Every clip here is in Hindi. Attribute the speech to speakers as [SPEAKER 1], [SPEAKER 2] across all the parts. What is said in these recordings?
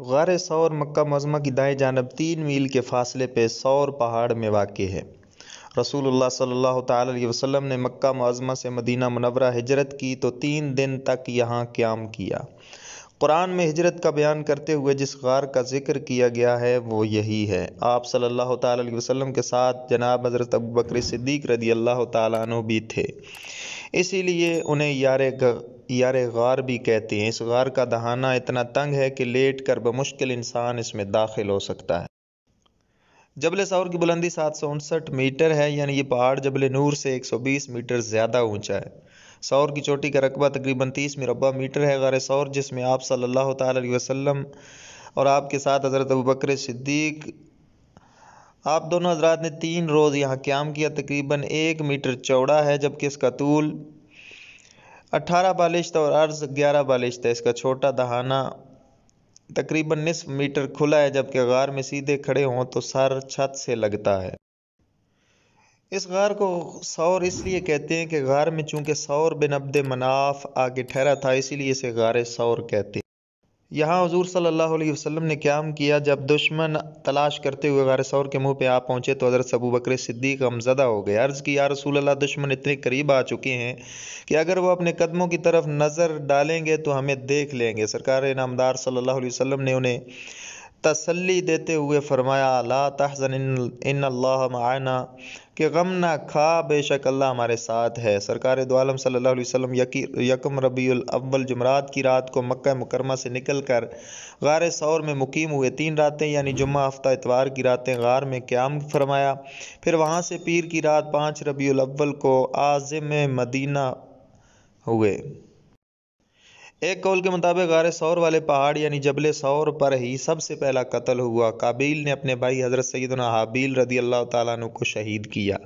[SPEAKER 1] गार सौर मक्का मजमा की दाएं जानब तीन मील के फासले पर सौर पहाड़ में वाक़ है रसूलुल्लाह सल्लल्लाहु अलैहि वसल्लम ने मक्का मजमा से मदीना मनवरा हिजरत की तो तीन दिन तक यहाँ क्याम किया कुरान में हिजरत का बयान करते हुए जिस गार का जिक्र किया गया है वो यही है आप सल्लल्लाहु अलैहि वसल्लम के साथ जनाब हज़रत अबू बकरी सिद्दीक रदी अल्लाह तु भी थे इसीलिए उन्हें यार यार गार भी कहते हैं इस गार का दहाना इतना तंग है कि लेट कर बमुश्किल इंसान इसमें दाखिल हो सकता है जबल सौर की बुलंदी सात सौ उनसठ मीटर है यानी ये पहाड़ जबल नूर से एक सौ बीस मीटर ज़्यादा ऊंचा है सौर की चोटी का रकबा तकरीबन तीस मरबा मीटर है गार सौर जिसमें आप सल्लल्लाहु अलैहि वसल्लम और आपके साथ हज़रत अबू बकर सिद्दीक आप दोनों हजरात ने तीन रोज़ यहाँ क्याम किया तकरीबन एक मीटर चौड़ा है जबकि इसका तूल अट्ठारह बालिश्त और अर्ज ग्यारह बालिश्त है इसका छोटा दहाना तकरीबन निसफ मीटर खुला है जबकि गार में सीधे खड़े हों तो सर छत से लगता है इस गार को सौर इसलिए कहते हैं कि गार में चूंकि सौर बिन अब्द मनाफ आगे ठहरा था इसीलिए इसे गार सौर कहते हैं यहाँ हजूर सल्ला वसम ने क्याम किया जब दुश्मन तलाश करते हुए सौर के मुँह पर आ पहुँचे तो हजरत सबू बकर सिद्दीक गमजदा हो गए अर्ज़ की या रसूल अल्लाह दुश्मन इतने करीब आ चुके हैं कि अगर वह अपने कदमों की तरफ नज़र डालेंगे तो हमें देख लेंगे सरकार नामदार सल्ला वसम ने उन्हें तसल्ली देते हुए फरमाया ला तहजन इन अल्लाह कि गम ना खा बेशक अल्लाह हमारे साथ है सरकार दो आलम सल्लल्लाहु अलैहि वसल्लम यकी यकम रबील अव्वल जुमरात की रात को मक्का मुकरमा से निकल कर गार सौर में मुकीम हुए तीन रातें यानी जुम्मा हफ्ता इतवार की रातें गार में क्याम फरमाया फिर वहाँ से पीर की रात पाँच रबी अव्वल को आज़म मदीना हुए एक कौल के मुताबिक गार सौर वाले पहाड़ यानी जबल सौर पर ही सबसे पहला कत्ल हुआ काबिल ने अपने भाई हज़रत सैदना हाबील रदी अल्लाह तु को शहीद किया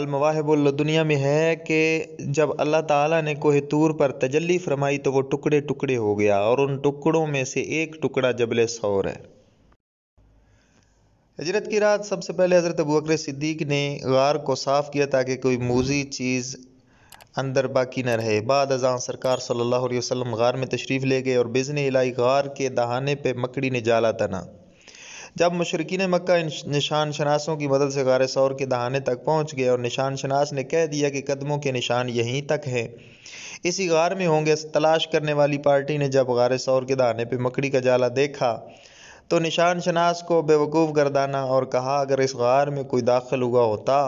[SPEAKER 1] अलमवाहबुल दुनिया में है कि जब अल्लाह ताला ने कोहे तूर पर तजल्ली फरमाई तो वो टुकड़े टुकड़े हो गया और उन टुकड़ों में से एक टुकड़ा जबल सौर है हजरत की रात सबसे पहले हज़रत अबूकर सिद्दीक ने गार को साफ़ किया ताकि कोई मूजी चीज़ अंदर बाकी न रहे बाद अजान सरकार सल्लल्लाहु अलैहि वसल्लम गार में तशरीफ़ ले गए और बिजन इलाई गार के दहाने पे मकड़ी ने जाला तना जब मशरकिन मक्का निशान शनासों की मदद से गार सौर के दहाने तक पहुंच गए और निशान शनास ने कह दिया कि कदमों के निशान यहीं तक हैं इसी गार में होंगे तलाश करने वाली पार्टी ने जब गार सौर के दहाने पर मकड़ी का जाला देखा तो निशान शनास को बेवकूफ़ गर्दाना और कहा अगर इस गार में कोई दाखिल हुआ होता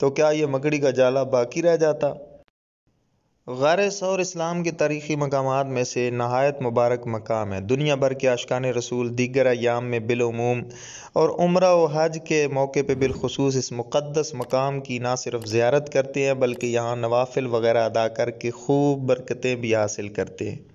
[SPEAKER 1] तो क्या यह मकड़ी का जाला बाकी रह जाता गार सौर इस्लाम के तारीख़ी मकाम में से नहायत मुबारक मकाम है दुनिया भर के अशकान रसूल दीगर अयाम में बिलूम और उम्र व हज के मौके पर बिलखसूस इस मुक़दस मकाम की ना सिर्फ ज़्यारत करते हैं बल्कि यहाँ नवाफिल वगैरह अदा करके खूब बरकतें भी हासिल करते हैं